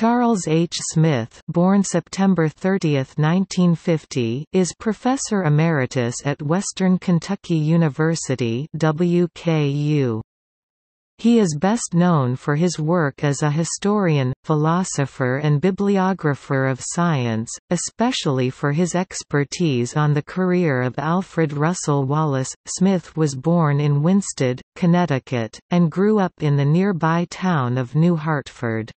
Charles H. Smith born September 30, 1950, is Professor Emeritus at Western Kentucky University WKU. He is best known for his work as a historian, philosopher and bibliographer of science, especially for his expertise on the career of Alfred Russel Wallace. Smith was born in Winsted, Connecticut, and grew up in the nearby town of New Hartford.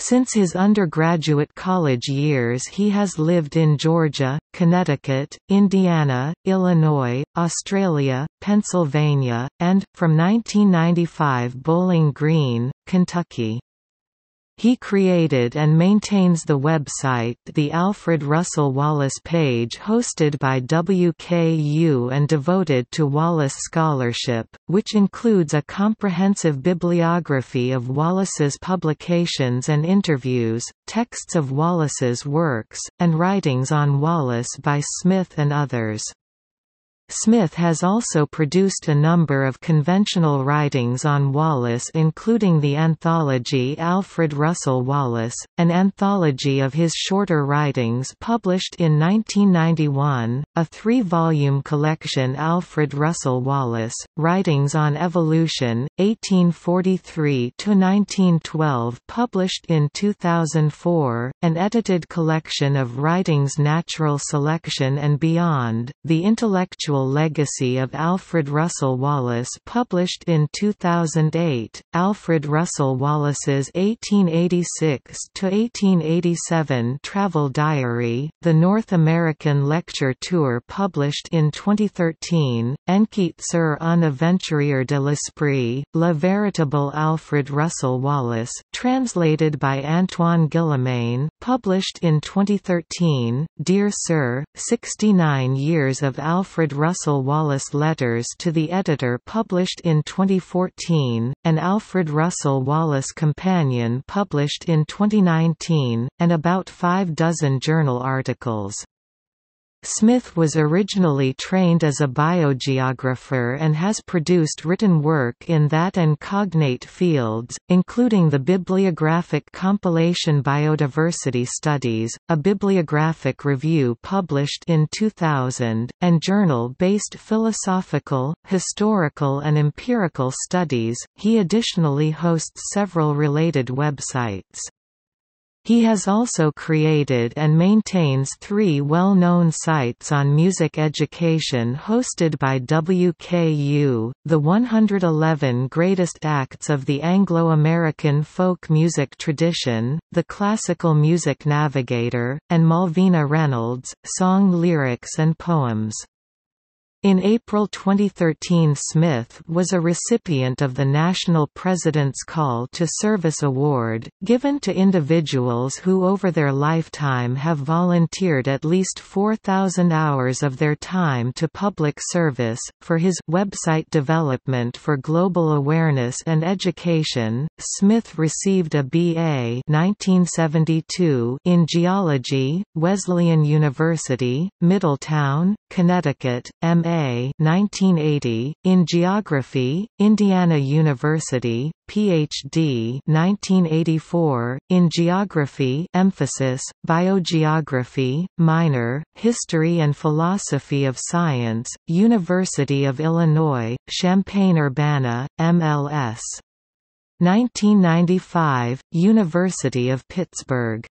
Since his undergraduate college years he has lived in Georgia, Connecticut, Indiana, Illinois, Australia, Pennsylvania, and, from 1995 Bowling Green, Kentucky. He created and maintains the website The Alfred Russel Wallace Page hosted by WKU and devoted to Wallace scholarship, which includes a comprehensive bibliography of Wallace's publications and interviews, texts of Wallace's works, and writings on Wallace by Smith and others. Smith has also produced a number of conventional writings on Wallace including the anthology Alfred Russel Wallace, an anthology of his shorter writings published in 1991, a three-volume collection Alfred Russel Wallace, Writings on Evolution, 1843–1912 published in 2004, an edited collection of writings Natural Selection and Beyond, The Intellectual Intellectual Legacy of Alfred Russel Wallace published in 2008, Alfred Russel Wallace's 1886–1887 travel diary, the North American Lecture Tour published in 2013, Enquête sur un aventurier de l'esprit, Le Veritable Alfred Russel Wallace, translated by Antoine Guillemain, published in 2013, Dear Sir, 69 Years of Alfred Russel Russell Wallace Letters to the Editor published in 2014, an Alfred Russell Wallace Companion published in 2019, and about five dozen journal articles. Smith was originally trained as a biogeographer and has produced written work in that and cognate fields, including the bibliographic compilation Biodiversity Studies, a bibliographic review published in 2000, and journal-based philosophical, historical and empirical studies. He additionally hosts several related websites. He has also created and maintains three well-known sites on music education hosted by WKU, the 111 Greatest Acts of the Anglo-American Folk Music Tradition, the Classical Music Navigator, and Malvina Reynolds, Song Lyrics and Poems. In April 2013 Smith was a recipient of the National President's Call to Service Award, given to individuals who over their lifetime have volunteered at least 4,000 hours of their time to public service, for his website development for global awareness and education. Smith received a B.A. 1972 in geology, Wesleyan University, Middletown, Connecticut, M.A. 1980, in Geography, Indiana University, Ph.D. 1984, in Geography emphasis, Biogeography, minor, History and Philosophy of Science, University of Illinois, Champaign-Urbana, MLS. 1995, University of Pittsburgh